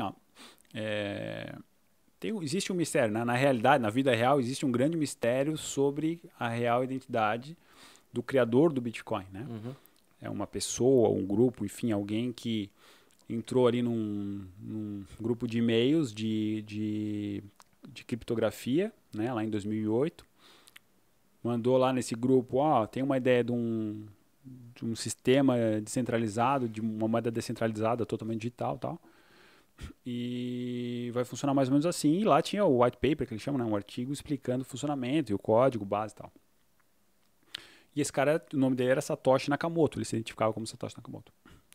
assim, ó, é, tem, existe um mistério, né? na realidade, na vida real, existe um grande mistério sobre a real identidade do criador do Bitcoin, né? Uhum. É uma pessoa, um grupo, enfim, alguém que entrou ali num, num grupo de e-mails de, de, de, criptografia, né? Lá em 2008, mandou lá nesse grupo, ó, oh, tem uma ideia de um de um sistema descentralizado, de uma moeda descentralizada, totalmente digital, tal e vai funcionar mais ou menos assim. E lá tinha o white paper, que ele chama, né? um artigo explicando o funcionamento e o código base e tal. E esse cara, o nome dele era Satoshi Nakamoto, ele se identificava como Satoshi Nakamoto.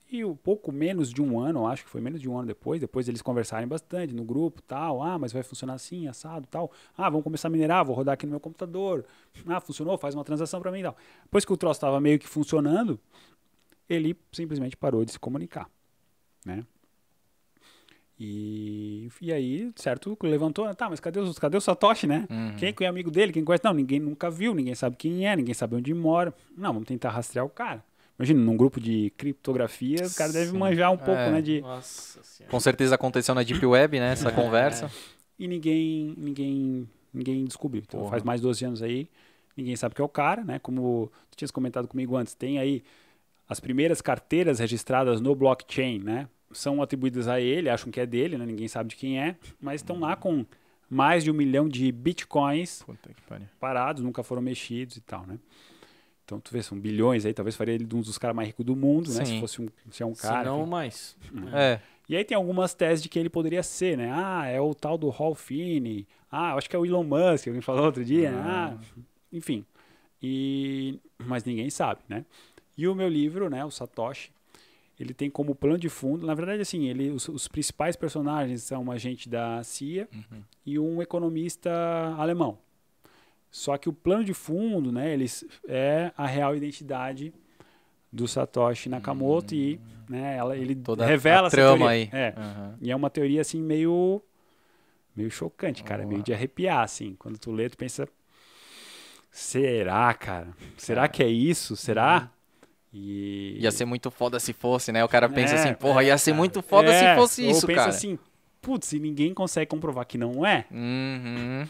E um pouco menos de um ano, acho que foi menos de um ano depois, depois eles conversarem bastante no grupo, tal, ah, mas vai funcionar assim, assado, tal. Ah, vamos começar a minerar, vou rodar aqui no meu computador. Ah, funcionou, faz uma transação para mim, tal. Depois que o troço estava meio que funcionando, ele simplesmente parou de se comunicar, né? E, e aí, certo, levantou, né? tá, mas cadê, os, cadê o Satoshi, né? Uhum. Quem é, é amigo dele? Quem conhece? Não, ninguém nunca viu, ninguém sabe quem é, ninguém sabe onde mora. Não, vamos tentar rastrear o cara. Imagina, num grupo de criptografia, o cara deve Sim. manjar um é. pouco, né? De... Nossa Com certeza aconteceu na Deep Web, né? Essa é, conversa. É. E ninguém, ninguém, ninguém descobriu. Então, faz mais 12 anos aí, ninguém sabe que é o cara, né? Como tu tinhas comentado comigo antes, tem aí as primeiras carteiras registradas no blockchain, né? são atribuídas a ele, acham que é dele, né? ninguém sabe de quem é, mas estão lá com mais de um milhão de bitcoins parados, nunca foram mexidos e tal, né? Então, tu vê, são bilhões aí, talvez faria ele um dos caras mais ricos do mundo, Sim. né? Se fosse um, se é um cara. Se não que... mais. Uhum. É. E aí tem algumas teses de que ele poderia ser, né? Ah, é o tal do Hall Finney. Ah, acho que é o Elon Musk, alguém falou outro dia. Né? Ah. ah enfim. E... Mas ninguém sabe, né? E o meu livro, né? O Satoshi, ele tem como plano de fundo, na verdade, assim, ele, os, os principais personagens são um agente da CIA uhum. e um economista alemão. Só que o plano de fundo, né, eles é a real identidade do Satoshi Nakamoto uhum. e, hum. né, ela, ele Toda revela a trama teoria. aí. É. Uhum. E é uma teoria assim meio meio chocante, cara, meio de arrepiar assim. Quando tu lê, tu pensa, será, cara? Será que é isso? Será? Uhum. E... Ia ser muito foda se fosse, né? O cara pensa é, assim, porra, ia é, ser é. muito foda se é, fosse isso, pensa cara. pensa assim, putz, e ninguém consegue comprovar que não é. Uhum.